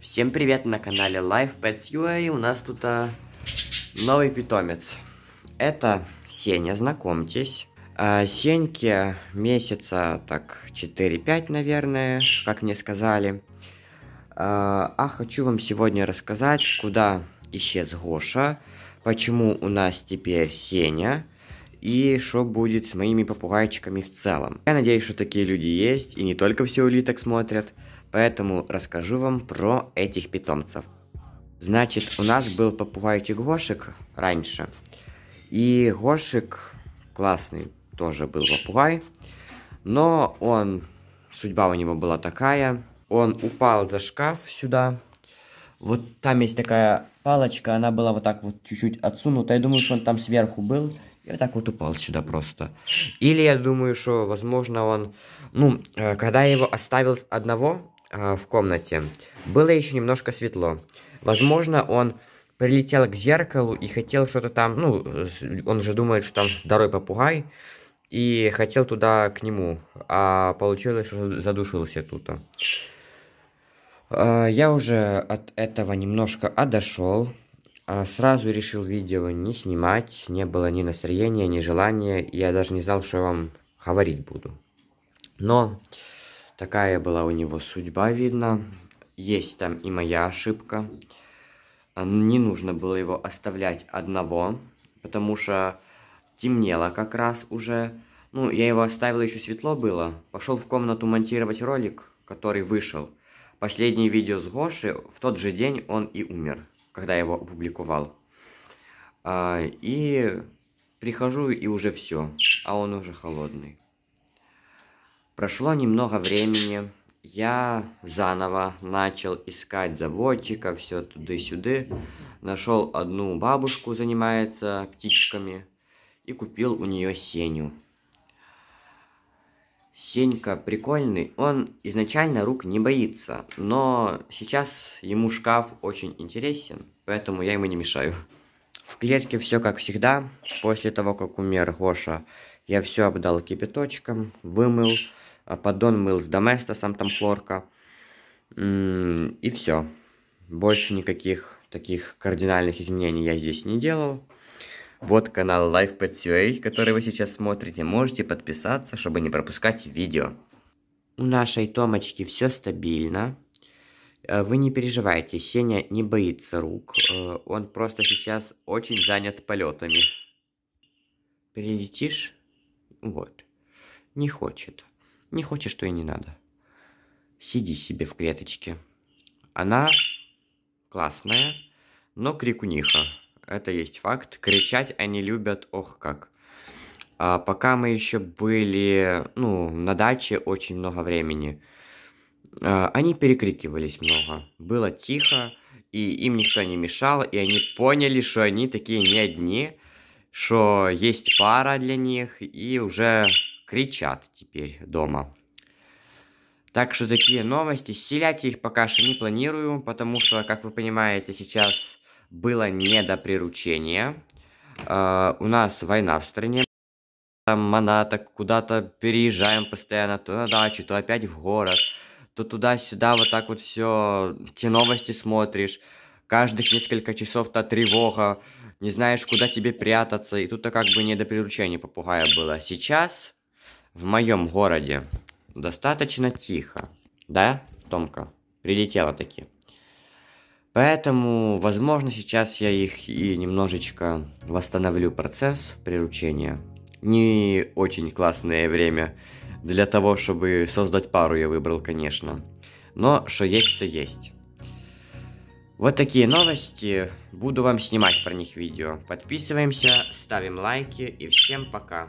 Всем привет на канале Life Pets UA. У нас тут а, новый питомец. Это Сеня, знакомьтесь. А, Сеньке месяца так 4-5, наверное, как мне сказали. А, а хочу вам сегодня рассказать, куда исчез Гоша, почему у нас теперь Сеня и что будет с моими попугайчиками в целом. Я надеюсь, что такие люди есть, и не только все улиток смотрят, поэтому расскажу вам про этих питомцев. Значит, у нас был попугайчик Гошик раньше, и Гошик классный тоже был попугай, но он, судьба у него была такая, он упал за шкаф сюда, вот там есть такая палочка, она была вот так вот чуть-чуть отсунута, я думаю, что он там сверху был, и вот так вот упал сюда просто. Или я думаю, что, возможно, он... Ну, э, когда я его оставил одного э, в комнате, было еще немножко светло. Возможно, он прилетел к зеркалу и хотел что-то там... Ну, он же думает, что там второй попугай. И хотел туда к нему. А получилось, что задушился тут. Э, я уже от этого немножко отошел. А, сразу решил видео не снимать, не было ни настроения, ни желания, я даже не знал, что я вам говорить буду. Но такая была у него судьба, видно. Есть там и моя ошибка. А, не нужно было его оставлять одного, потому что темнело как раз уже. Ну, я его оставил, еще светло было. Пошел в комнату монтировать ролик, который вышел. Последнее видео с Гоши, в тот же день он и умер когда я его опубликовал. А, и прихожу, и уже все, а он уже холодный. Прошло немного времени, я заново начал искать заводчика, все туда-сюда. Нашел одну бабушку, занимается птичками, и купил у нее сеню. Сенька прикольный, он изначально рук не боится, но сейчас ему шкаф очень интересен, поэтому я ему не мешаю. В клетке все как всегда, после того, как умер Гоша, я все обдал кипяточком, вымыл, а поддон мыл с доместосом, там хлорка, м-м, и все. Больше никаких таких кардинальных изменений я здесь не делал. Вот канал LifePet.ua, который вы сейчас смотрите. Можете подписаться, чтобы не пропускать видео. У нашей Томочки все стабильно. Э, вы не переживайте, Сеня не боится рук. Э, он просто сейчас очень занят полетами. Прилетишь, Вот. Не хочет. Не хочешь, что и не надо. Сиди себе в клеточке. Она классная, но крикуниха это есть факт. Кричать они любят ох как. А пока мы еще были, ну, на даче очень много времени, а, они перекрикивались много. Было тихо, и им никто не мешал, и они поняли, что они такие не одни, что есть пара для них, и уже кричат теперь дома. Так что такие новости. Селять их пока что не планирую, потому что, как вы понимаете, сейчас было не до приручения. Э, у нас война в стране. Там моната, куда-то переезжаем постоянно, то на дачу, то опять в город, то туда-сюда, вот так вот все, те новости смотришь. Каждых несколько часов то тревога, не знаешь, куда тебе прятаться. И тут-то как бы не до приручения попугая было. Сейчас в моем городе достаточно тихо, да, Томка? Прилетела таки. Поэтому, возможно, сейчас я их и немножечко восстановлю процесс приручения. Не очень классное время для того, чтобы создать пару я выбрал, конечно. Но что есть, то есть. Вот такие новости. Буду вам снимать про них видео. Подписываемся, ставим лайки и всем пока.